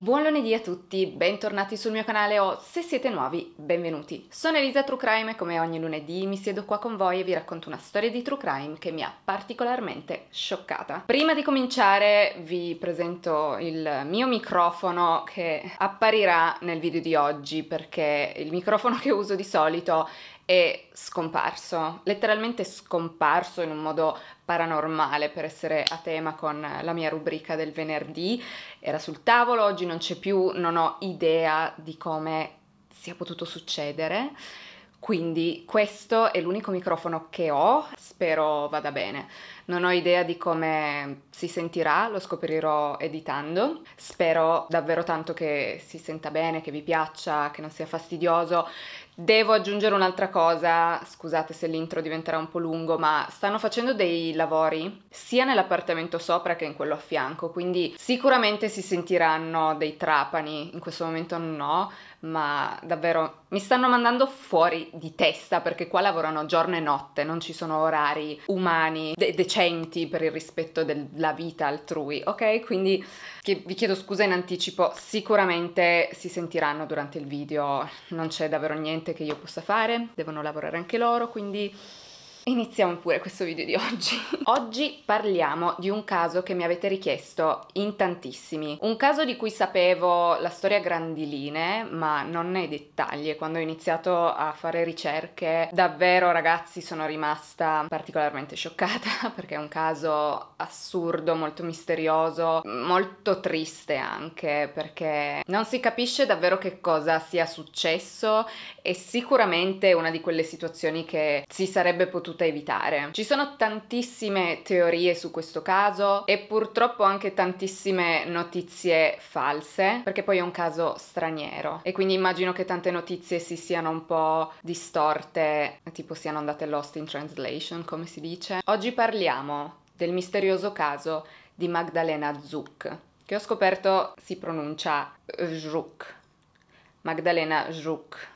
Buon lunedì a tutti, bentornati sul mio canale o se siete nuovi, benvenuti. Sono Elisa True Crime e come ogni lunedì mi siedo qua con voi e vi racconto una storia di True Crime che mi ha particolarmente scioccata. Prima di cominciare vi presento il mio microfono che apparirà nel video di oggi perché il microfono che uso di solito è scomparso, letteralmente scomparso in un modo paranormale per essere a tema con la mia rubrica del venerdì. Era sul tavolo, oggi non c'è più, non ho idea di come sia potuto succedere. Quindi questo è l'unico microfono che ho, spero vada bene. Non ho idea di come si sentirà, lo scoprirò editando. Spero davvero tanto che si senta bene, che vi piaccia, che non sia fastidioso. Devo aggiungere un'altra cosa, scusate se l'intro diventerà un po' lungo, ma stanno facendo dei lavori sia nell'appartamento sopra che in quello a fianco, quindi sicuramente si sentiranno dei trapani, in questo momento no, ma davvero mi stanno mandando fuori di testa perché qua lavorano giorno e notte, non ci sono orari umani, de- decenti per il rispetto della vita altrui, ok? Quindi vi chiedo scusa in anticipo, sicuramente si sentiranno durante il video, non c'è davvero niente che io possa fare, devono lavorare anche loro, quindi Iniziamo pure questo video di oggi. oggi parliamo di un caso che mi avete richiesto in tantissimi. Un caso di cui sapevo la storia a grandi linee, ma non nei dettagli. Quando ho iniziato a fare ricerche, davvero ragazzi sono rimasta particolarmente scioccata perché è un caso assurdo, molto misterioso, molto triste anche perché non si capisce davvero che cosa sia successo e sicuramente una di quelle situazioni che si sarebbe potuto potuta evitare. Ci sono tantissime teorie su questo caso e purtroppo anche tantissime notizie false, perché poi è un caso straniero e quindi immagino che tante notizie si siano un po' distorte, tipo siano andate lost in translation, come si dice. Oggi parliamo del misterioso caso di Magdalena Zuck, che ho scoperto si pronuncia Zruk. Magdalena Zruk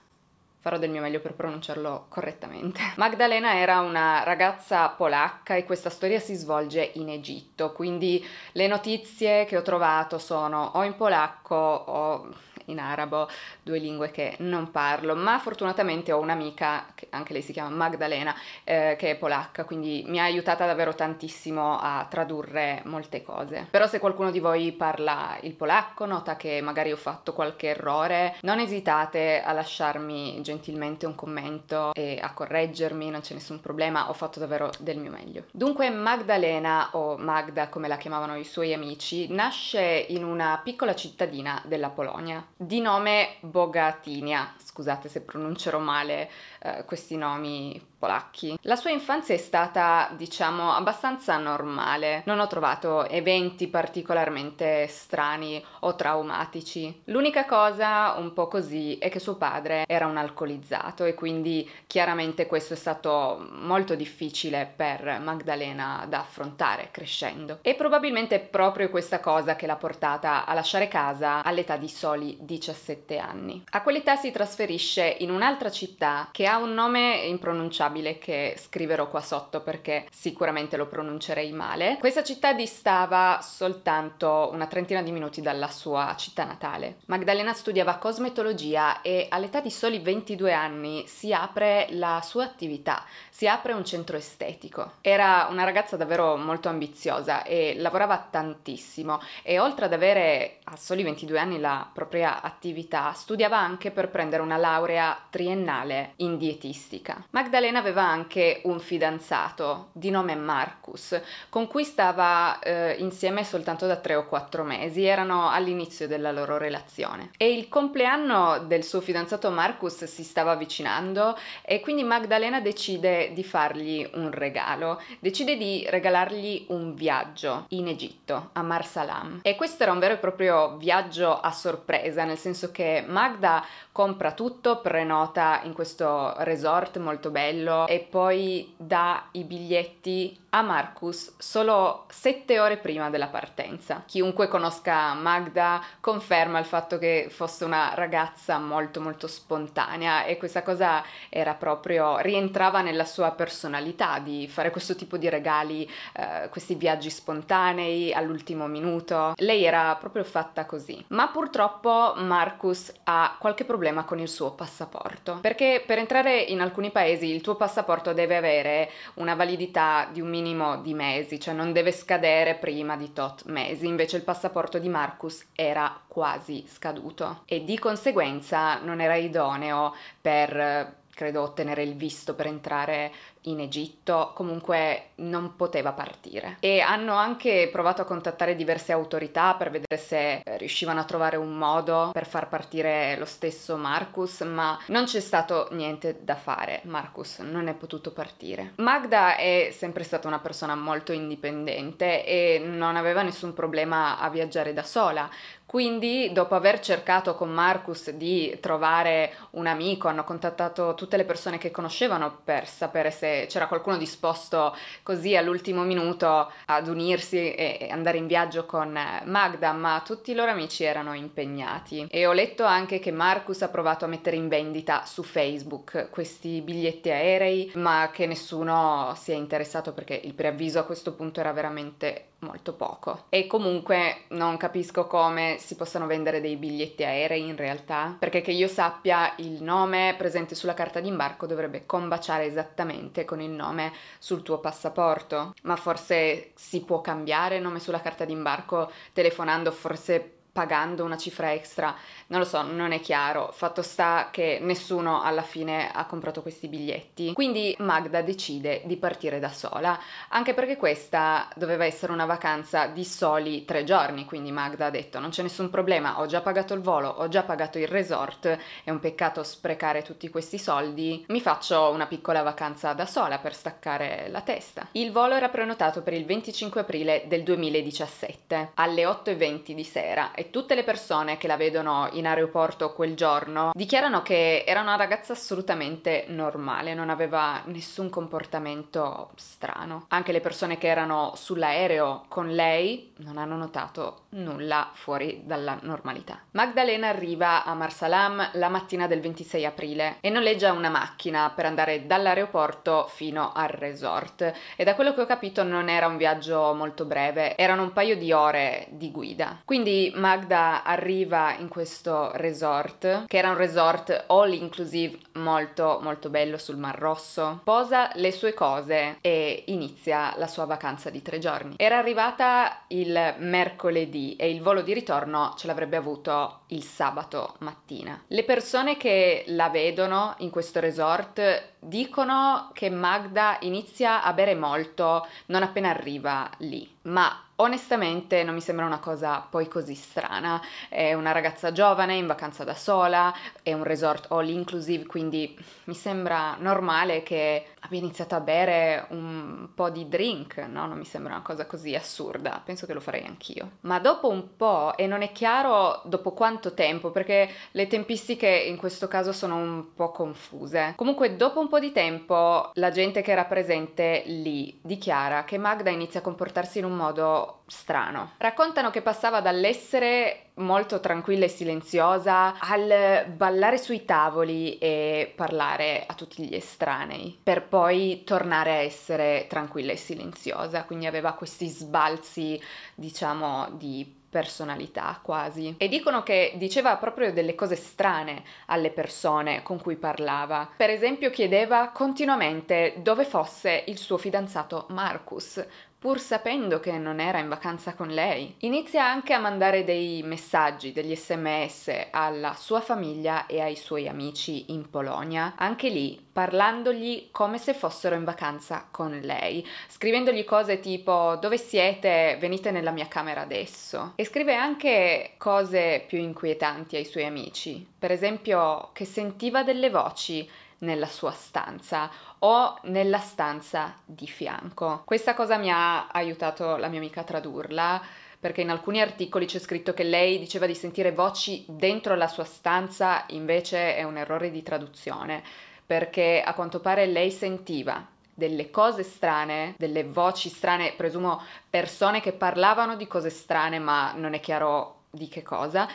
Farò del mio meglio per pronunciarlo correttamente. Magdalena era una ragazza polacca e questa storia si svolge in Egitto, quindi le notizie che ho trovato sono o in polacco o in arabo, due lingue che non parlo, ma fortunatamente ho un'amica, che anche lei si chiama Magdalena, eh, che è polacca, quindi mi ha aiutata davvero tantissimo a tradurre molte cose. Però se qualcuno di voi parla il polacco, nota che magari ho fatto qualche errore, non esitate a lasciarmi gentilmente un commento e a correggermi, non c'è nessun problema, ho fatto davvero del mio meglio. Dunque Magdalena, o Magda come la chiamavano i suoi amici, nasce in una piccola cittadina della Polonia di nome Bogatinia, scusate se pronuncerò male eh, questi nomi polacchi. La sua infanzia è stata, diciamo, abbastanza normale. Non ho trovato eventi particolarmente strani o traumatici. L'unica cosa un po' così è che suo padre era un alcolizzato e quindi chiaramente questo è stato molto difficile per Magdalena da affrontare crescendo. E probabilmente è proprio questa cosa che l'ha portata a lasciare casa all'età di soli 17 anni. A quell'età si trasferisce in un'altra città che ha un nome impronunciabile probabile che scriverò qua sotto perché sicuramente lo pronuncerei male. Questa città distava soltanto una trentina di minuti dalla sua città natale. Magdalena studiava cosmetologia e all'età di soli 22 anni si apre la sua attività si apre un centro estetico. Era una ragazza davvero molto ambiziosa e lavorava tantissimo e oltre ad avere a soli 22 anni la propria attività, studiava anche per prendere una laurea triennale in dietistica. Magdalena aveva anche un fidanzato di nome Marcus, con cui stava eh, insieme soltanto da 3 o 4 mesi, erano all'inizio della loro relazione. E il compleanno del suo fidanzato Marcus si stava avvicinando e quindi Magdalena decide di fargli un regalo. Decide di regalargli un viaggio in Egitto, a Marsalam. E questo era un vero e proprio viaggio a sorpresa, nel senso che Magda compra tutto, prenota in questo resort molto bello e poi dà i biglietti a Marcus solo sette ore prima della partenza. Chiunque conosca Magda conferma il fatto che fosse una ragazza molto molto spontanea e questa cosa era proprio rientrava nella sua sua personalità di fare questo tipo di regali, eh, questi viaggi spontanei all'ultimo minuto. Lei era proprio fatta così. Ma purtroppo Marcus ha qualche problema con il suo passaporto, perché per entrare in alcuni paesi il tuo passaporto deve avere una validità di un minimo di mesi, cioè non deve scadere prima di tot mesi, invece il passaporto di Marcus era quasi scaduto e di conseguenza non era idoneo per credo ottenere il visto per entrare in Egitto, comunque non poteva partire. E hanno anche provato a contattare diverse autorità per vedere se eh, riuscivano a trovare un modo per far partire lo stesso Marcus, ma non c'è stato niente da fare. Marcus non è potuto partire. Magda è sempre stata una persona molto indipendente e non aveva nessun problema a viaggiare da sola, quindi, dopo aver cercato con Marcus di trovare un amico, hanno contattato tutte le persone che conoscevano per sapere se c'era qualcuno disposto così all'ultimo minuto ad unirsi e andare in viaggio con eh, Magda, ma tutti i loro amici erano impegnati. E ho letto anche che Marcus ha provato a mettere in vendita su Facebook questi biglietti aerei, ma che nessuno si è interessato perché il preavviso a questo punto era veramente molto poco. E comunque non capisco come si possano vendere dei biglietti aerei in realtà, perché che io sappia il nome presente sulla carta d'imbarco dovrebbe combaciare esattamente con il nome sul tuo passaporto, ma forse si può cambiare nome sulla carta d'imbarco telefonando forse pagando una cifra extra, non lo so, non è chiaro, fatto sta che nessuno alla fine ha comprato questi biglietti, quindi Magda decide di partire da sola, anche perché questa doveva essere una vacanza di soli tre giorni, quindi Magda ha detto non c'è nessun problema, ho già pagato il volo, ho già pagato il resort, è un peccato sprecare tutti questi soldi, mi faccio una piccola vacanza da sola per staccare la testa. Il volo era prenotato per il 25 aprile del 2017 alle 8.20 di sera e tutte le persone che la vedono in aeroporto quel giorno dichiarano che era una ragazza assolutamente normale, non aveva nessun comportamento strano. Anche le persone che erano sull'aereo con lei non hanno notato nulla fuori dalla normalità. Magdalena arriva a Marsalam la mattina del 26 aprile e noleggia una macchina per andare dall'aeroporto fino al resort e da quello che ho capito non era un viaggio molto breve, erano un paio di ore di guida. Quindi Mar- Magda arriva in questo resort, che era un resort all inclusive molto molto bello sul Mar Rosso, posa le sue cose e inizia la sua vacanza di tre giorni. Era arrivata il mercoledì e il volo di ritorno ce l'avrebbe avuto il sabato mattina. Le persone che la vedono in questo resort dicono che Magda inizia a bere molto non appena arriva lì, ma Onestamente non mi sembra una cosa poi così strana, è una ragazza giovane in vacanza da sola, è un resort all inclusive, quindi mi sembra normale che abbia iniziato a bere un po' di drink, no? Non mi sembra una cosa così assurda, penso che lo farei anch'io. Ma dopo un po', e non è chiaro dopo quanto tempo, perché le tempistiche in questo caso sono un po' confuse. Comunque dopo un po' di tempo la gente che era presente lì dichiara che Magda inizia a comportarsi in un modo strano. Raccontano che passava dall'essere molto tranquilla e silenziosa al ballare sui tavoli e parlare a tutti gli estranei, per poi tornare a essere tranquilla e silenziosa, quindi aveva questi sbalzi, diciamo, di personalità quasi. E dicono che diceva proprio delle cose strane alle persone con cui parlava. Per esempio chiedeva continuamente dove fosse il suo fidanzato Marcus, pur sapendo che non era in vacanza con lei. Inizia anche a mandare dei messaggi, degli sms alla sua famiglia e ai suoi amici in Polonia, anche lì parlandogli come se fossero in vacanza con lei, scrivendogli cose tipo dove siete, venite nella mia camera adesso. E scrive anche cose più inquietanti ai suoi amici, per esempio che sentiva delle voci nella sua stanza o nella stanza di fianco. Questa cosa mi ha aiutato la mia amica a tradurla perché in alcuni articoli c'è scritto che lei diceva di sentire voci dentro la sua stanza, invece è un errore di traduzione, perché a quanto pare lei sentiva delle cose strane, delle voci strane, presumo persone che parlavano di cose strane, ma non è chiaro di che cosa,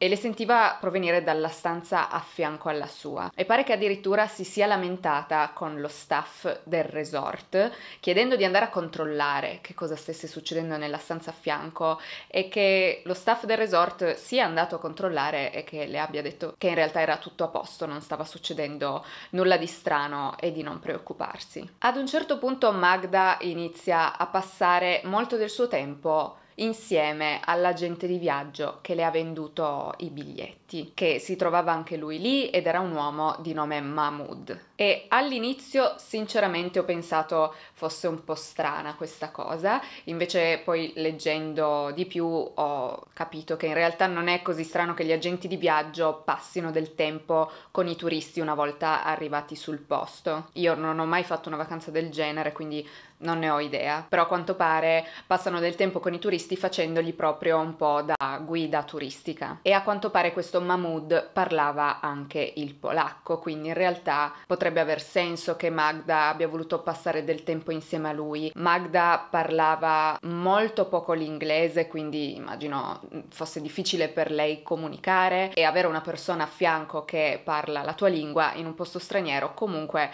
e le sentiva provenire dalla stanza a fianco alla sua e pare che addirittura si sia lamentata con lo staff del resort chiedendo di andare a controllare che cosa stesse succedendo nella stanza a fianco e che lo staff del resort sia andato a controllare e che le abbia detto che in realtà era tutto a posto, non stava succedendo nulla di strano e di non preoccuparsi. Ad un certo punto Magda inizia a passare molto del suo tempo insieme all'agente di viaggio che le ha venduto i biglietti. City, che si trovava anche lui lì ed era un uomo di nome Mahmood. E all'inizio sinceramente ho pensato fosse un po' strana questa cosa, invece poi leggendo di più ho capito che in realtà non è così strano che gli agenti di viaggio passino del tempo con i turisti una volta arrivati sul posto. Io non ho mai fatto una vacanza del genere, quindi non ne ho idea, però a quanto pare passano del tempo con i turisti facendogli proprio un po' da guida turistica. E a quanto pare questo stesso Mahmoud parlava anche il polacco, quindi in realtà potrebbe aver senso che Magda abbia voluto passare del tempo insieme a lui. Magda parlava molto poco l'inglese, quindi immagino mm, fosse difficile per lei comunicare e avere una persona a fianco che parla la tua lingua in un posto straniero comunque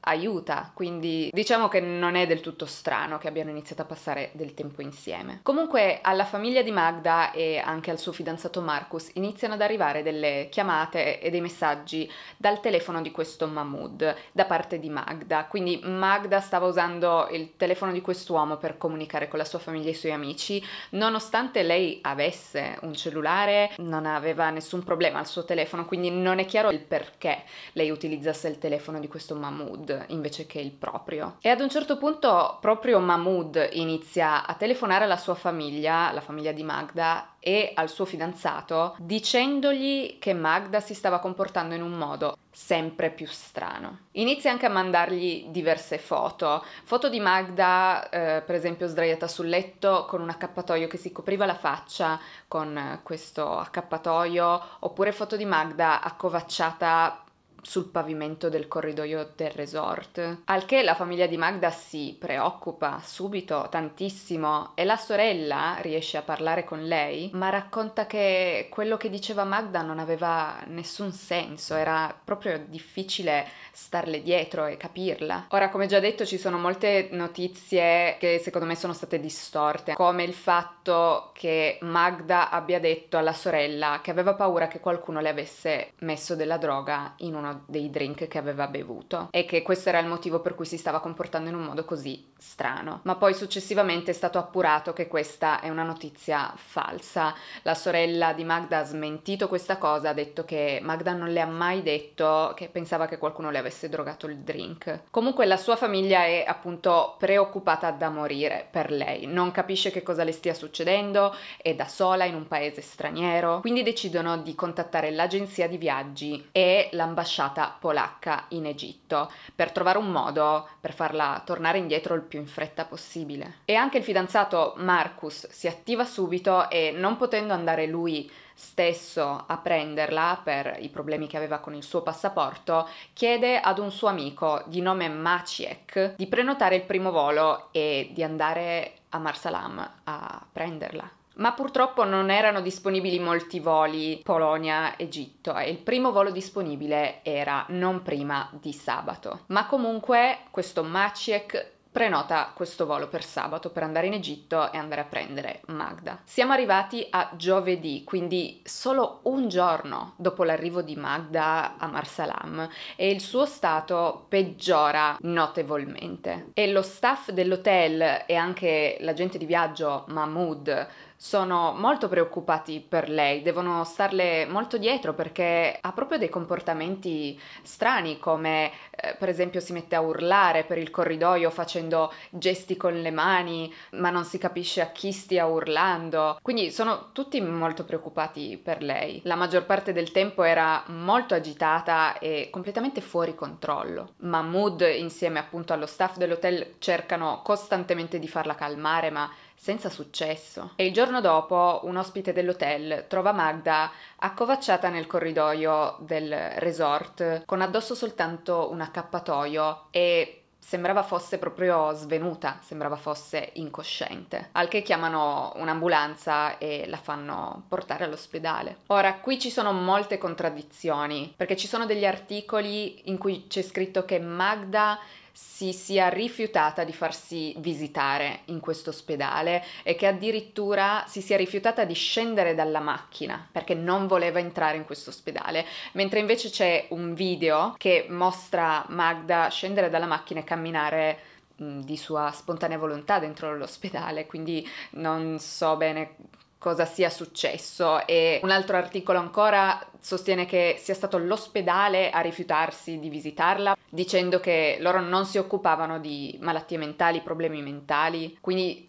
aiuta, quindi diciamo che non è del tutto strano che abbiano iniziato a passare del tempo insieme. Comunque alla famiglia di Magda e anche al suo fidanzato Marcus iniziano ad arrivare delle chiamate e dei messaggi dal telefono di questo Mahmood da parte di Magda, quindi Magda stava usando il telefono di quest'uomo per comunicare con la sua famiglia e i suoi amici, nonostante lei avesse un cellulare, non aveva nessun problema al suo telefono, quindi non è chiaro il perché lei utilizzasse il telefono di questo Mahmood invece che il proprio. E ad un certo punto proprio Mahmood inizia a telefonare alla sua famiglia, la famiglia di Magda, e al suo fidanzato dicendogli che Magda si stava comportando in un modo sempre più strano. Inizia anche a mandargli diverse foto, foto di Magda eh, per esempio sdraiata sul letto con un accappatoio che si copriva la faccia con questo accappatoio, oppure foto di Magda accovacciata sul pavimento del corridoio del resort. Al che la famiglia di Magda si preoccupa subito tantissimo e la sorella riesce a parlare con lei, ma racconta che quello che diceva Magda non aveva nessun senso, era proprio difficile starle dietro e capirla. Ora, come già detto, ci sono molte notizie che secondo me sono state distorte, come il fatto che Magda abbia detto alla sorella che aveva paura che qualcuno le avesse messo della droga in una uno dei drink che aveva bevuto e che questo era il motivo per cui si stava comportando in un modo così strano. Ma poi successivamente è stato appurato che questa è una notizia falsa. La sorella di Magda ha smentito questa cosa, ha detto che Magda non le ha mai detto che pensava che qualcuno le avesse drogato il drink. Comunque la sua famiglia è appunto preoccupata da morire per lei, non capisce che cosa le stia succedendo, è da sola in un paese straniero, quindi decidono di contattare l'agenzia di viaggi e l'ambasciata l'ambasciata polacca in Egitto per trovare un modo per farla tornare indietro il più in fretta possibile. E anche il fidanzato Marcus si attiva subito e non potendo andare lui stesso a prenderla per i problemi che aveva con il suo passaporto, chiede ad un suo amico di nome Maciek di prenotare il primo volo e di andare a Marsalam a prenderla ma purtroppo non erano disponibili molti voli Polonia-Egitto e il primo volo disponibile era non prima di sabato. Ma comunque questo Maciek prenota questo volo per sabato per andare in Egitto e andare a prendere Magda. Siamo arrivati a giovedì, quindi solo un giorno dopo l'arrivo di Magda a Marsalam e il suo stato peggiora notevolmente. E lo staff dell'hotel e anche l'agente di viaggio Mahmoud sono molto preoccupati per lei, devono starle molto dietro perché ha proprio dei comportamenti strani come eh, per esempio si mette a urlare per il corridoio facendo gesti con le mani ma non si capisce a chi stia urlando, quindi sono tutti molto preoccupati per lei. La maggior parte del tempo era molto agitata e completamente fuori controllo. Mahmood insieme appunto allo staff dell'hotel cercano costantemente di farla calmare ma senza successo. E il giorno dopo un ospite dell'hotel trova Magda accovacciata nel corridoio del resort con addosso soltanto un accappatoio e sembrava fosse proprio svenuta, sembrava fosse incosciente, al che chiamano un'ambulanza e la fanno portare all'ospedale. Ora, qui ci sono molte contraddizioni, perché ci sono degli articoli in cui c'è scritto che Magda si sia rifiutata di farsi visitare in questo ospedale e che addirittura si sia rifiutata di scendere dalla macchina perché non voleva entrare in questo ospedale, mentre invece c'è un video che mostra Magda scendere dalla macchina e camminare di sua spontanea volontà dentro l'ospedale, quindi non so bene cosa sia successo e un altro articolo ancora sostiene che sia stato l'ospedale a rifiutarsi di visitarla dicendo che loro non si occupavano di malattie mentali, problemi mentali, quindi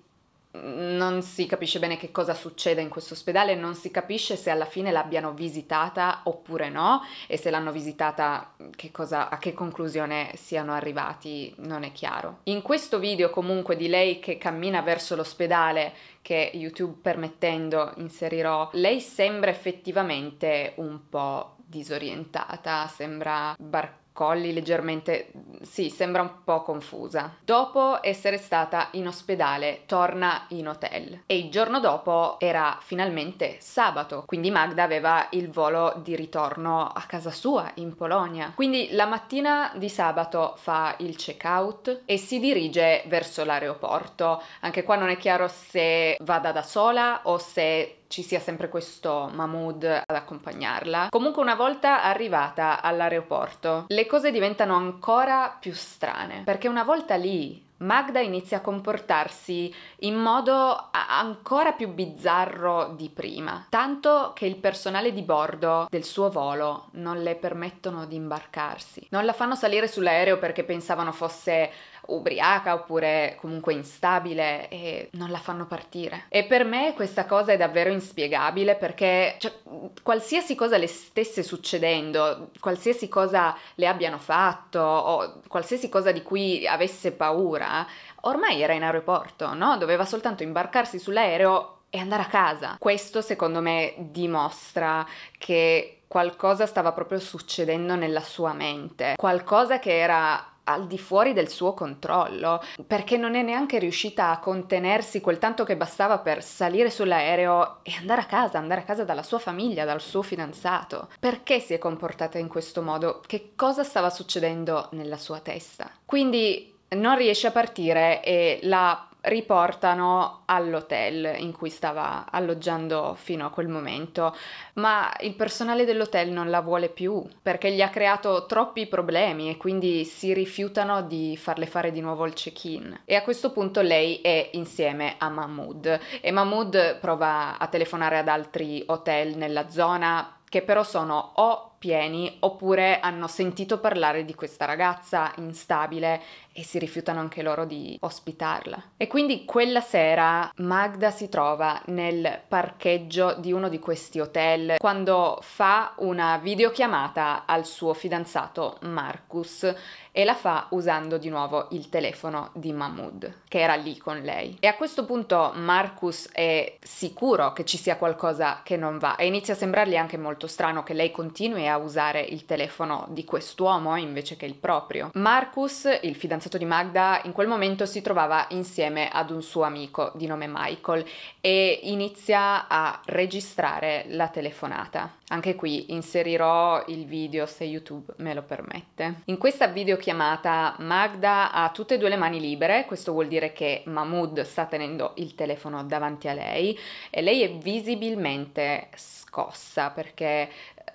non si capisce bene che cosa succeda in questo ospedale, non si capisce se alla fine l'abbiano visitata oppure no e se l'hanno visitata che cosa, a che conclusione siano arrivati non è chiaro. In questo video comunque di lei che cammina verso l'ospedale, che YouTube permettendo inserirò, lei sembra effettivamente un po' disorientata, sembra barcata colli leggermente, sì, sembra un po' confusa. Dopo essere stata in ospedale, torna in hotel e il giorno dopo era finalmente sabato, quindi Magda aveva il volo di ritorno a casa sua in Polonia. Quindi la mattina di sabato fa il check-out e si dirige verso l'aeroporto. Anche qua non è chiaro se vada da sola o se ci sia sempre questo Mahmood ad accompagnarla. Comunque una volta arrivata all'aeroporto, le cose diventano ancora più strane, perché una volta lì Magda inizia a comportarsi in modo ancora più bizzarro di prima, tanto che il personale di bordo del suo volo non le permettono di imbarcarsi. Non la fanno salire sull'aereo perché pensavano fosse ubriaca oppure comunque instabile e non la fanno partire. E per me questa cosa è davvero inspiegabile perché cioè, qualsiasi cosa le stesse succedendo, qualsiasi cosa le abbiano fatto o qualsiasi cosa di cui avesse paura, ormai era in aeroporto, no? Doveva soltanto imbarcarsi sull'aereo e andare a casa. Questo secondo me dimostra che qualcosa stava proprio succedendo nella sua mente, qualcosa che era al di fuori del suo controllo, perché non è neanche riuscita a contenersi quel tanto che bastava per salire sull'aereo e andare a casa, andare a casa dalla sua famiglia, dal suo fidanzato. Perché si è comportata in questo modo? Che cosa stava succedendo nella sua testa? Quindi non riesce a partire e la riportano all'hotel in cui stava alloggiando fino a quel momento, ma il personale dell'hotel non la vuole più perché gli ha creato troppi problemi e quindi si rifiutano di farle fare di nuovo il check-in. E a questo punto lei è insieme a Mahmood e Mahmood prova a telefonare ad altri hotel nella zona che però sono o pieni oppure hanno sentito parlare di questa ragazza instabile e si rifiutano anche loro di ospitarla. E quindi quella sera Magda si trova nel parcheggio di uno di questi hotel quando fa una videochiamata al suo fidanzato Marcus e la fa usando di nuovo il telefono di Mahmoud che era lì con lei. E a questo punto Marcus è sicuro che ci sia qualcosa che non va e inizia a sembrargli anche molto strano che lei continui a usare il telefono di quest'uomo invece che il proprio. Marcus, il fidanzato di Magda, in quel momento si trovava insieme ad un suo amico di nome Michael e inizia a registrare la telefonata. Anche qui inserirò il video se YouTube me lo permette. In questa videochiamata Magda ha tutte e due le mani libere, questo vuol dire che Mahmood sta tenendo il telefono davanti a lei e lei è visibilmente scossa perché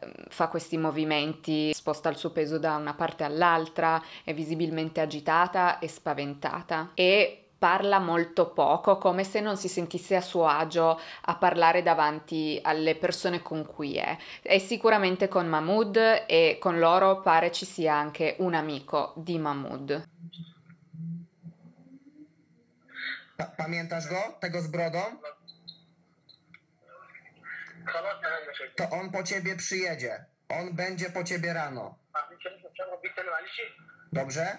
Ehm, fa questi movimenti, sposta il suo peso da una parte all'altra, è visibilmente agitata e spaventata e parla molto poco, come se non si sentisse a suo agio a parlare davanti alle persone con cui è. È sicuramente con Mahmood e con loro pare ci sia anche un amico di Mahmood. Pamiętasz go, tego z brodą? to on po ciebie przyjedzie. On będzie po ciebie rano. Dobrze?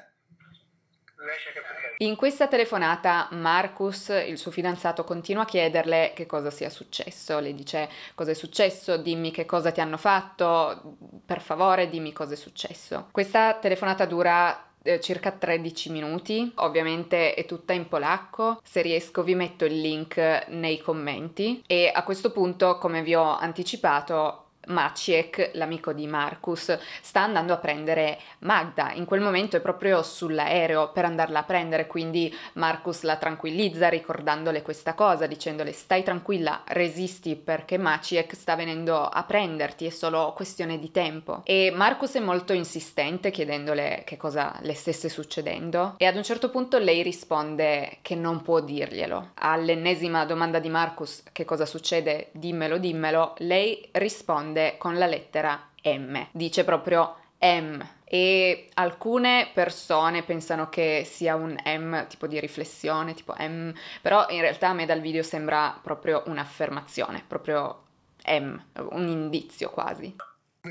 In questa telefonata Marcus, il suo fidanzato, continua a chiederle che cosa sia successo. Le dice cosa è successo, dimmi che cosa ti hanno fatto, per favore dimmi cosa è successo. Questa telefonata dura eh, circa 13 minuti, ovviamente è tutta in polacco, se riesco vi metto il link nei commenti e a questo punto come vi ho anticipato Maciek, l'amico di Marcus, sta andando a prendere Magda. In quel momento è proprio sull'aereo per andarla a prendere, quindi Marcus la tranquillizza ricordandole questa cosa, dicendole stai tranquilla, resisti perché Maciek sta venendo a prenderti, è solo questione di tempo. E Marcus è molto insistente chiedendole che cosa le stesse succedendo e ad un certo punto lei risponde che non può dirglielo. All'ennesima domanda di Marcus che cosa succede, dimmelo, dimmelo, lei risponde prende con la lettera M, dice proprio M e alcune persone pensano che sia un M tipo di riflessione, tipo M, però in realtà a me dal video sembra proprio un'affermazione, proprio M, un indizio quasi.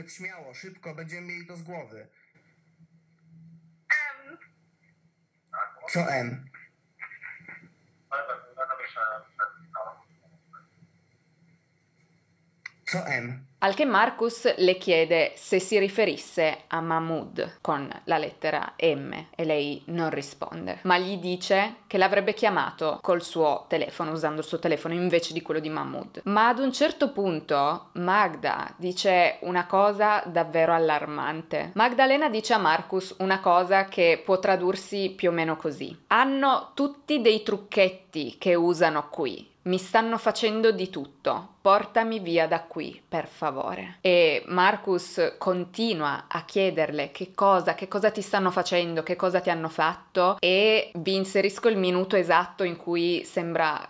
Śmiało, szybko, będziemy mieli to z głowy. M. Co M? Ale tak, Al che Marcus le chiede se si riferisse a Mahmoud con la lettera M e lei non risponde, ma gli dice che l'avrebbe chiamato col suo telefono, usando il suo telefono invece di quello di Mahmoud. Ma ad un certo punto Magda dice una cosa davvero allarmante. Magdalena dice a Marcus una cosa che può tradursi più o meno così. Hanno tutti dei trucchetti che usano qui mi stanno facendo di tutto, portami via da qui, per favore. E Marcus continua a chiederle che cosa, che cosa ti stanno facendo, che cosa ti hanno fatto e vi inserisco il minuto esatto in cui sembra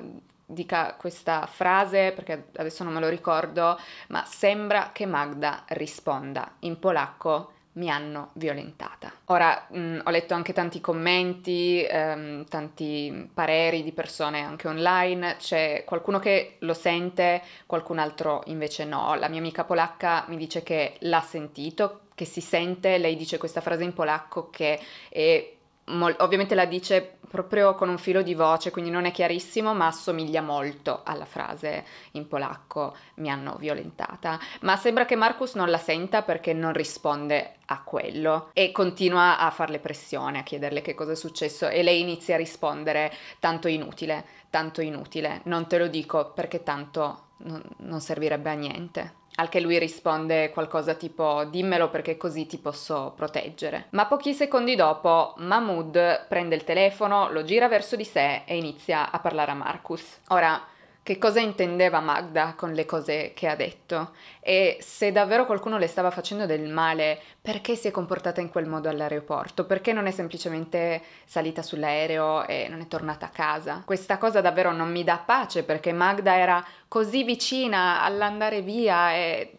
dica questa frase perché adesso non me lo ricordo, ma sembra che Magda risponda in polacco mi hanno violentata. Ora mh, mm, ho letto anche tanti commenti, ehm, tanti pareri di persone anche online, c'è qualcuno che lo sente, qualcun altro invece no. La mia amica polacca mi dice che l'ha sentito, che si sente, lei dice questa frase in polacco che è mol- ovviamente la dice proprio con un filo di voce, quindi non è chiarissimo, ma assomiglia molto alla frase in polacco mi hanno violentata. Ma sembra che Marcus non la senta perché non risponde a quello e continua a farle pressione, a chiederle che cosa è successo e lei inizia a rispondere tanto inutile, tanto inutile, non te lo dico perché tanto non, non servirebbe a niente. Al che lui risponde qualcosa tipo dimmelo perché così ti posso proteggere. Ma pochi secondi dopo Mahmood prende il telefono, lo gira verso di sé e inizia a parlare a Marcus. Ora, che cosa intendeva Magda con le cose che ha detto e se davvero qualcuno le stava facendo del male, perché si è comportata in quel modo all'aeroporto, perché non è semplicemente salita sull'aereo e non è tornata a casa. Questa cosa davvero non mi dà pace perché Magda era così vicina all'andare via e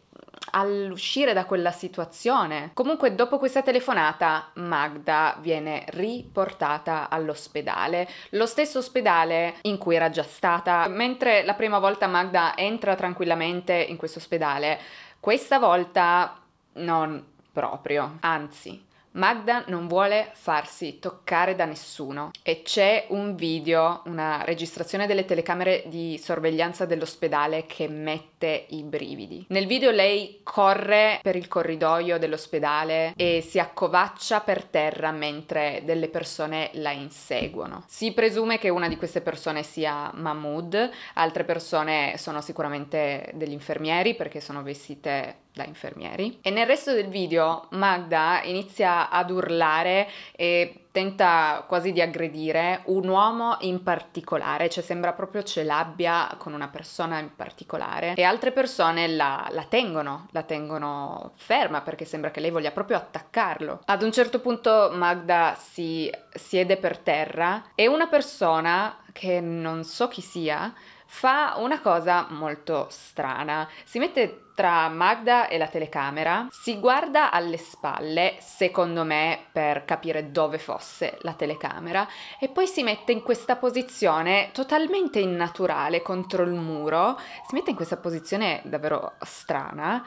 all'uscire da quella situazione. Comunque dopo questa telefonata Magda viene riportata all'ospedale, lo stesso ospedale in cui era già stata. Mentre la prima volta Magda entra tranquillamente in questo ospedale, questa volta non proprio, anzi Magda non vuole farsi toccare da nessuno e c'è un video, una registrazione delle telecamere di sorveglianza dell'ospedale che mette i brividi. Nel video lei corre per il corridoio dell'ospedale e si accovaccia per terra mentre delle persone la inseguono. Si presume che una di queste persone sia Mahmoud, altre persone sono sicuramente degli infermieri perché sono vestite da infermieri. E nel resto del video Magda inizia ad urlare e tenta quasi di aggredire un uomo in particolare, cioè sembra proprio ce l'abbia con una persona in particolare e altre persone la, la, tengono, la tengono ferma perché sembra che lei voglia proprio attaccarlo. Ad un certo punto Magda si siede per terra e una persona che non so chi sia fa una cosa molto strana, si mette tra Magda e la telecamera, si guarda alle spalle, secondo me, per capire dove fosse la telecamera, e poi si mette in questa posizione totalmente innaturale contro il muro, si mette in questa posizione davvero strana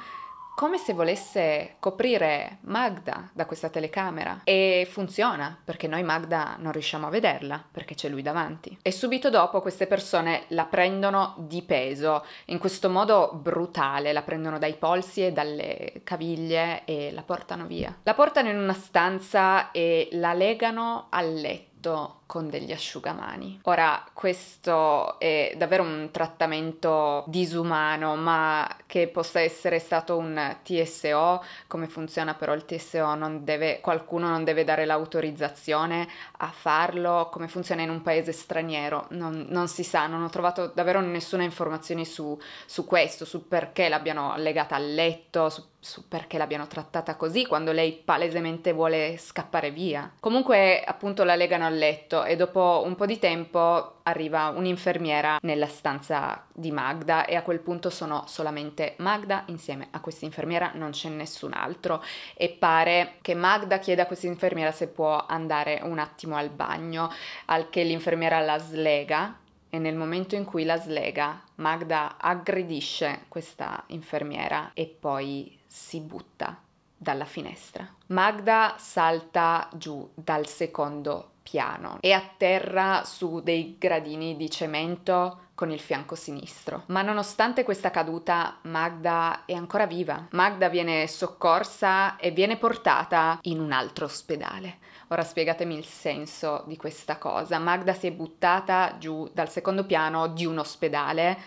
come se volesse coprire Magda da questa telecamera e funziona perché noi Magda non riusciamo a vederla perché c'è lui davanti. E subito dopo queste persone la prendono di peso in questo modo brutale, la prendono dai polsi e dalle caviglie e la portano via. La portano in una stanza e la legano al letto con degli asciugamani. Ora, questo è davvero un trattamento disumano, ma che possa essere stato un TSO, come funziona però il TSO, non deve, qualcuno non deve dare l'autorizzazione a farlo, come funziona in un paese straniero, non, non si sa, non ho trovato davvero nessuna informazione su, su questo, su perché l'abbiano legata al letto, su su perché l'abbiano trattata così quando lei palesemente vuole scappare via. Comunque appunto la legano al letto tutto certo, e dopo un po' di tempo arriva un'infermiera nella stanza di Magda e a quel punto sono solamente Magda insieme a questa infermiera, non c'è nessun altro e pare che Magda chieda a questa infermiera se può andare un attimo al bagno, al che l'infermiera la slega e nel momento in cui la slega Magda aggredisce questa infermiera e poi si butta dalla finestra. Magda salta giù dal secondo piano e atterra su dei gradini di cemento con il fianco sinistro. Ma nonostante questa caduta, Magda è ancora viva. Magda viene soccorsa e viene portata in un altro ospedale. Ora spiegatemi il senso di questa cosa. Magda si è buttata giù dal secondo piano di un ospedale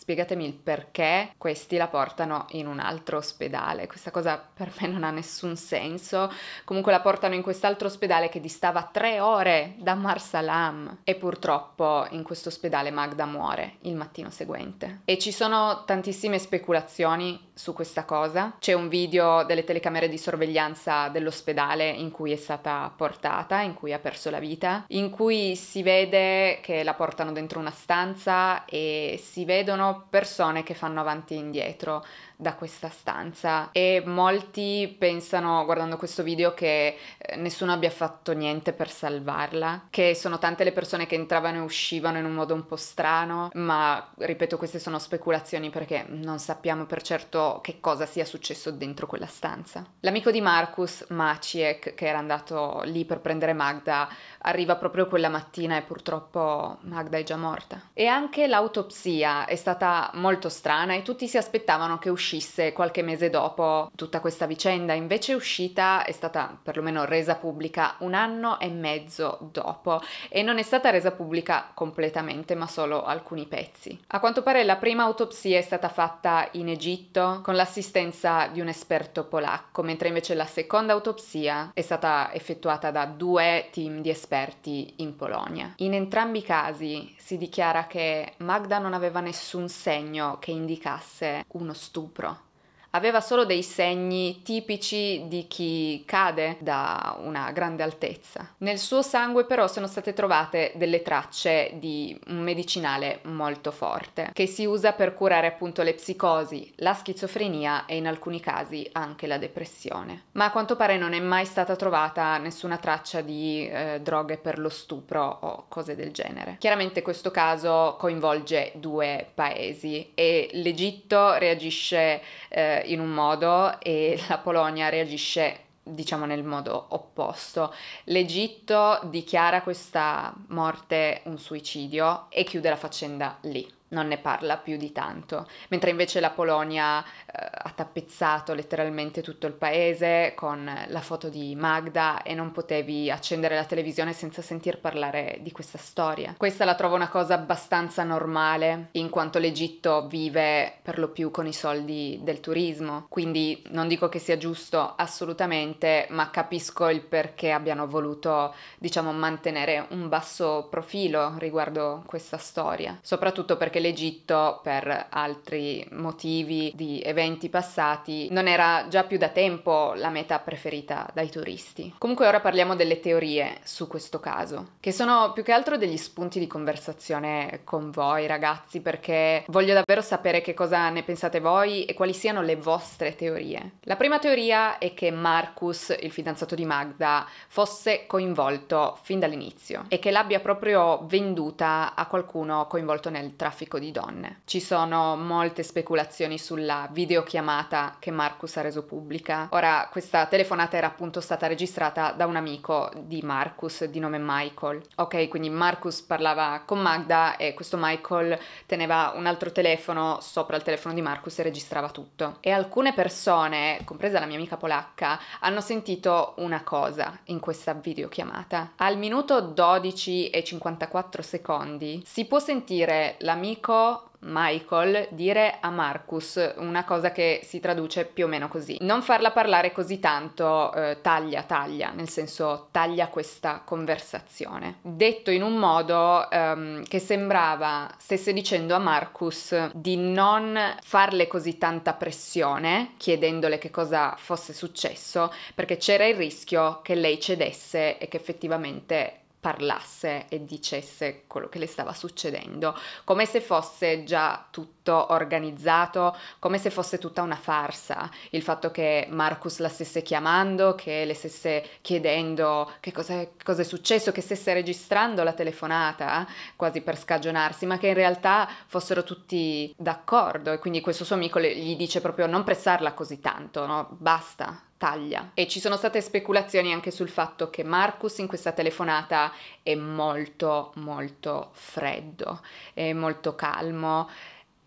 Spiegatemi il perché questi la portano in un altro ospedale. Questa cosa per me non ha nessun senso. Comunque la portano in quest'altro ospedale che distava tre ore da Marsalam. E purtroppo in questo ospedale Magda muore il mattino seguente. E ci sono tantissime speculazioni su questa cosa. C'è un video delle telecamere di sorveglianza dell'ospedale in cui è stata portata, in cui ha perso la vita, in cui si vede che la portano dentro una stanza e si vedono persone che fanno avanti e indietro da questa stanza e molti pensano guardando questo video che eh, nessuno abbia fatto niente per salvarla, che sono tante le persone che entravano e uscivano in un modo un po' strano, ma ripeto queste sono speculazioni perché non sappiamo per certo che cosa sia successo dentro quella stanza. L'amico di Marcus, Maciek, che era andato lì per prendere Magda, arriva proprio quella mattina e purtroppo Magda è già morta. E anche l'autopsia è stata molto strana e tutti si aspettavano che uscisse uscisse qualche mese dopo tutta questa vicenda, invece è uscita, è stata perlomeno resa pubblica un anno e mezzo dopo e non è stata resa pubblica completamente ma solo alcuni pezzi. A quanto pare la prima autopsia è stata fatta in Egitto con l'assistenza di un esperto polacco, mentre invece la seconda autopsia è stata effettuata da due team di esperti in Polonia. In entrambi i casi si dichiara che Magda non aveva nessun segno che indicasse uno stupro bra. aveva solo dei segni tipici di chi cade da una grande altezza. Nel suo sangue però sono state trovate delle tracce di un medicinale molto forte che si usa per curare appunto le psicosi, la schizofrenia e in alcuni casi anche la depressione. Ma a quanto pare non è mai stata trovata nessuna traccia di eh, droghe per lo stupro o cose del genere. Chiaramente questo caso coinvolge due paesi e l'Egitto reagisce eh, in un modo e la Polonia reagisce diciamo nel modo opposto. L'Egitto dichiara questa morte un suicidio e chiude la faccenda lì non ne parla più di tanto, mentre invece la Polonia eh, ha tappezzato letteralmente tutto il paese con la foto di Magda e non potevi accendere la televisione senza sentir parlare di questa storia. Questa la trovo una cosa abbastanza normale, in quanto l'Egitto vive per lo più con i soldi del turismo, quindi non dico che sia giusto assolutamente, ma capisco il perché abbiano voluto, diciamo, mantenere un basso profilo riguardo questa storia, soprattutto perché che l'Egitto, per altri motivi di eventi passati, non era già più da tempo la meta preferita dai turisti. Comunque ora parliamo delle teorie su questo caso, che sono più che altro degli spunti di conversazione con voi ragazzi, perché voglio davvero sapere che cosa ne pensate voi e quali siano le vostre teorie. La prima teoria è che Marcus, il fidanzato di Magda, fosse coinvolto fin dall'inizio e che l'abbia proprio venduta a qualcuno coinvolto nel traffico specifico di donne. Ci sono molte speculazioni sulla videochiamata che Marcus ha reso pubblica. Ora, questa telefonata era appunto stata registrata da un amico di Marcus di nome Michael. Ok, quindi Marcus parlava con Magda e questo Michael teneva un altro telefono sopra il telefono di Marcus e registrava tutto. E alcune persone, compresa la mia amica polacca, hanno sentito una cosa in questa videochiamata. Al minuto 12 e 54 secondi si può sentire l'amico amico Michael dire a Marcus una cosa che si traduce più o meno così. Non farla parlare così tanto eh, taglia, taglia, nel senso taglia questa conversazione. Detto in un modo ehm, che sembrava stesse dicendo a Marcus di non farle così tanta pressione, chiedendole che cosa fosse successo, perché c'era il rischio che lei cedesse e che effettivamente parlasse e dicesse quello che le stava succedendo, come se fosse già tutto tutto organizzato, come se fosse tutta una farsa. Il fatto che Marcus la stesse chiamando, che le stesse chiedendo che cosa è successo, che stesse registrando la telefonata, quasi per scagionarsi, ma che in realtà fossero tutti d'accordo e quindi questo suo amico le, gli dice proprio non pressarla così tanto, no? Basta, taglia. E ci sono state speculazioni anche sul fatto che Marcus in questa telefonata è molto molto freddo, è molto calmo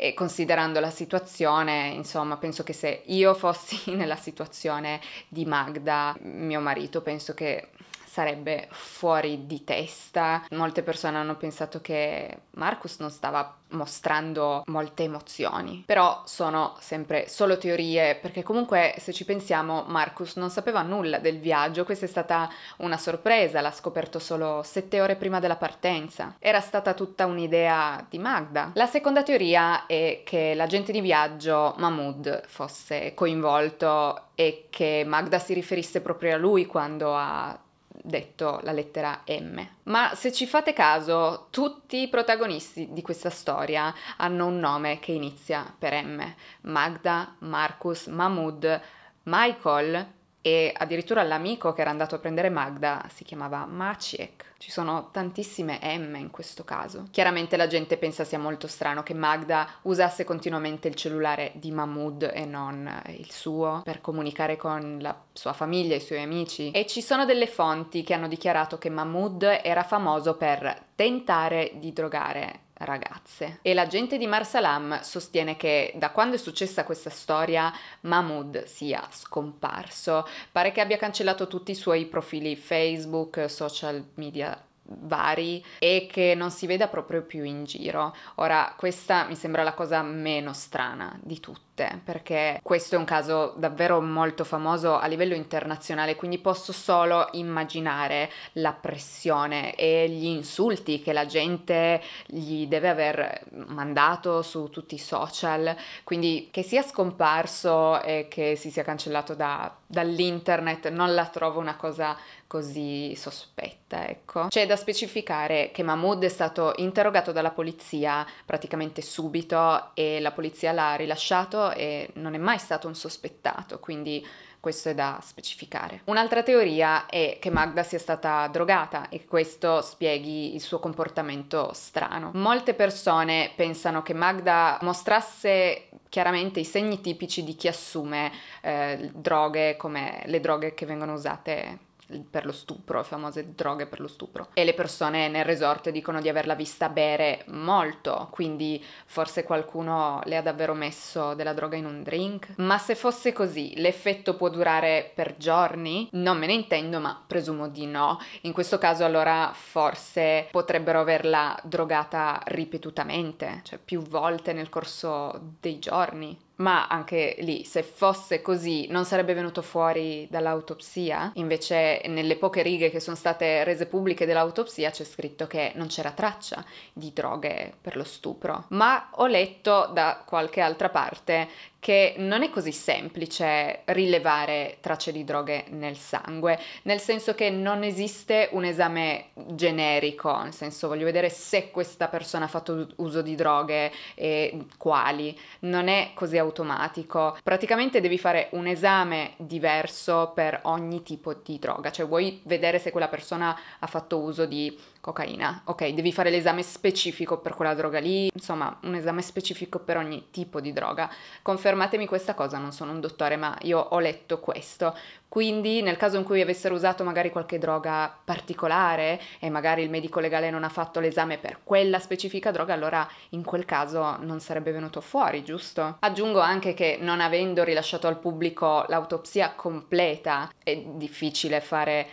e considerando la situazione, insomma, penso che se io fossi nella situazione di Magda, mio marito, penso che sarebbe fuori di testa. Molte persone hanno pensato che Marcus non stava mostrando molte emozioni, però sono sempre solo teorie perché comunque se ci pensiamo Marcus non sapeva nulla del viaggio, questa è stata una sorpresa, l'ha scoperto solo sette ore prima della partenza, era stata tutta un'idea di Magda. La seconda teoria è che l'agente di viaggio Mahmood fosse coinvolto e che Magda si riferisse proprio a lui quando ha detto la lettera M. Ma se ci fate caso, tutti i protagonisti di questa storia hanno un nome che inizia per M. Magda, Marcus, Mahmoud, Michael, e addirittura l'amico che era andato a prendere Magda si chiamava Maciek. Ci sono tantissime M in questo caso. Chiaramente la gente pensa sia molto strano che Magda usasse continuamente il cellulare di Mahmood e non eh, il suo per comunicare con la sua famiglia, i suoi amici. E ci sono delle fonti che hanno dichiarato che Mahmood era famoso per tentare di drogare ragazze. E l'agente di Marsalam sostiene che da quando è successa questa storia Mahmoud sia scomparso. Pare che abbia cancellato tutti i suoi profili Facebook, social media vari e che non si veda proprio più in giro. Ora, questa mi sembra la cosa meno strana di tutte, perché questo è un caso davvero molto famoso a livello internazionale, quindi posso solo immaginare la pressione e gli insulti che la gente gli deve aver mandato su tutti i social, quindi che sia scomparso e che si sia cancellato da dall'internet non la trovo una cosa così sospetta, ecco. C'è da specificare che Mahmoud è stato interrogato dalla polizia praticamente subito e la polizia l'ha rilasciato e non è mai stato un sospettato, quindi questo è da specificare. Un'altra teoria è che Magda sia stata drogata e che questo spieghi il suo comportamento strano. Molte persone pensano che Magda mostrasse chiaramente i segni tipici di chi assume eh, droghe come le droghe che vengono usate per lo stupro, famose droghe per lo stupro. E le persone nel resort dicono di averla vista bere molto, quindi forse qualcuno le ha davvero messo della droga in un drink. Ma se fosse così, l'effetto può durare per giorni? Non me ne intendo, ma presumo di no. In questo caso allora forse potrebbero averla drogata ripetutamente, cioè più volte nel corso dei giorni ma anche lì, se fosse così, non sarebbe venuto fuori dall'autopsia? Invece, nelle poche righe che sono state rese pubbliche dell'autopsia c'è scritto che non c'era traccia di droghe per lo stupro. Ma ho letto da qualche altra parte che non è così semplice rilevare tracce di droghe nel sangue, nel senso che non esiste un esame generico, nel senso voglio vedere se questa persona ha fatto uso di droghe e quali, non è così automatico. Praticamente devi fare un esame diverso per ogni tipo di droga, cioè vuoi vedere se quella persona ha fatto uso di cocaina. Ok, devi fare l'esame specifico per quella droga lì, insomma, un esame specifico per ogni tipo di droga. Confermatemi questa cosa, non sono un dottore, ma io ho letto questo. Quindi, nel caso in cui avessero usato magari qualche droga particolare e magari il medico legale non ha fatto l'esame per quella specifica droga, allora in quel caso non sarebbe venuto fuori, giusto? Aggiungo anche che non avendo rilasciato al pubblico l'autopsia completa, è difficile fare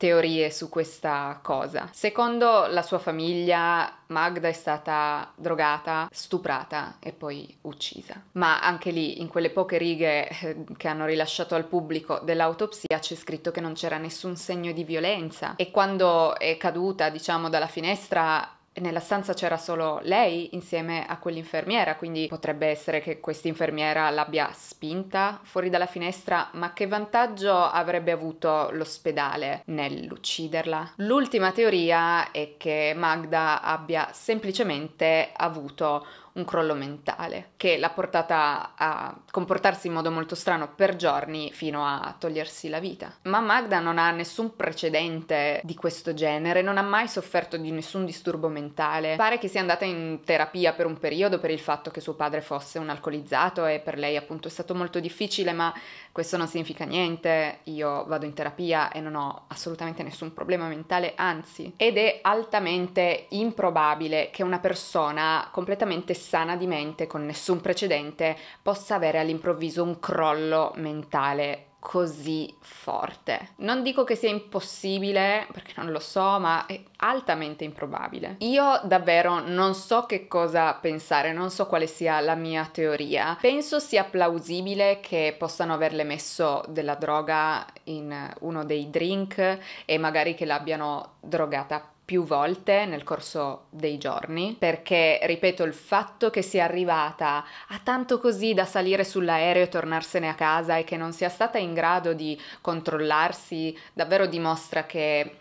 teorie su questa cosa. Secondo la sua famiglia, Magda è stata drogata, stuprata e poi uccisa. Ma anche lì, in quelle poche righe eh, che hanno rilasciato al pubblico dell'autopsia, c'è scritto che non c'era nessun segno di violenza. E quando è caduta, diciamo, dalla finestra, nella stanza c'era solo lei insieme a quell'infermiera, quindi potrebbe essere che quest'infermiera l'abbia spinta fuori dalla finestra, ma che vantaggio avrebbe avuto l'ospedale nell'ucciderla? L'ultima teoria è che Magda abbia semplicemente avuto un crollo mentale che l'ha portata a comportarsi in modo molto strano per giorni fino a togliersi la vita. Ma Magda non ha nessun precedente di questo genere, non ha mai sofferto di nessun disturbo mentale. Pare che sia andata in terapia per un periodo per il fatto che suo padre fosse un alcolizzato e per lei appunto è stato molto difficile, ma questo non significa niente, io vado in terapia e non ho assolutamente nessun problema mentale, anzi, ed è altamente improbabile che una persona completamente sana di mente, con nessun precedente, possa avere all'improvviso un crollo mentale così forte. Non dico che sia impossibile, perché non lo so, ma è altamente improbabile. Io davvero non so che cosa pensare, non so quale sia la mia teoria. Penso sia plausibile che possano averle messo della droga in uno dei drink e magari che l'abbiano drogata più volte nel corso dei giorni, perché, ripeto, il fatto che sia arrivata a tanto così da salire sull'aereo e tornarsene a casa e che non sia stata in grado di controllarsi davvero dimostra che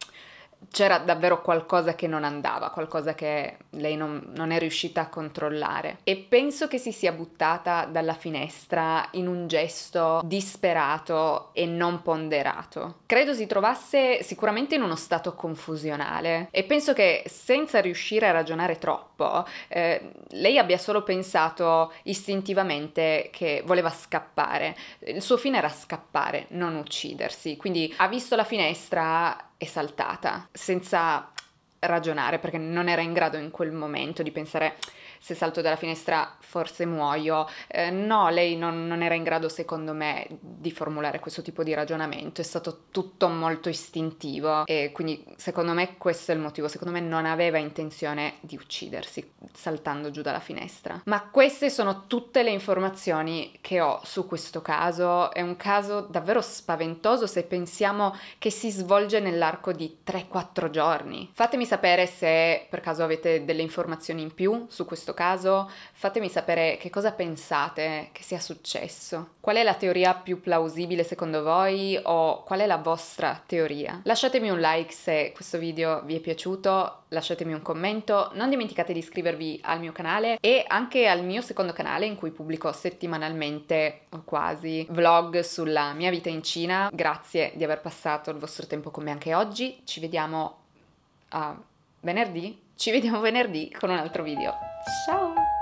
c'era davvero qualcosa che non andava, qualcosa che lei non, non, è riuscita a controllare. E penso che si sia buttata dalla finestra in un gesto disperato e non ponderato. Credo si trovasse sicuramente in uno stato confusionale e penso che senza riuscire a ragionare troppo, eh, lei abbia solo pensato istintivamente che voleva scappare. Il suo fine era scappare, non uccidersi. Quindi ha visto la finestra esaltata, senza ragionare perché non era in grado in quel momento di pensare se salto dalla finestra forse muoio. Eh, no, lei non, non, era in grado secondo me di formulare questo tipo di ragionamento, è stato tutto molto istintivo e quindi secondo me questo è il motivo, secondo me non aveva intenzione di uccidersi saltando giù dalla finestra. Ma queste sono tutte le informazioni che ho su questo caso, è un caso davvero spaventoso se pensiamo che si svolge nell'arco di 3-4 giorni. Fatemi sapere se per caso avete delle informazioni in più su questo caso, fatemi sapere che cosa pensate che sia successo, qual è la teoria più plausibile secondo voi o qual è la vostra teoria. Lasciatemi un like se questo video vi è piaciuto, lasciatemi un commento, non dimenticate di iscrivervi al mio canale e anche al mio secondo canale in cui pubblico settimanalmente o quasi vlog sulla mia vita in Cina. Grazie di aver passato il vostro tempo con me anche oggi, ci vediamo a venerdì. Ci vediamo venerdì con un altro video. Ciao!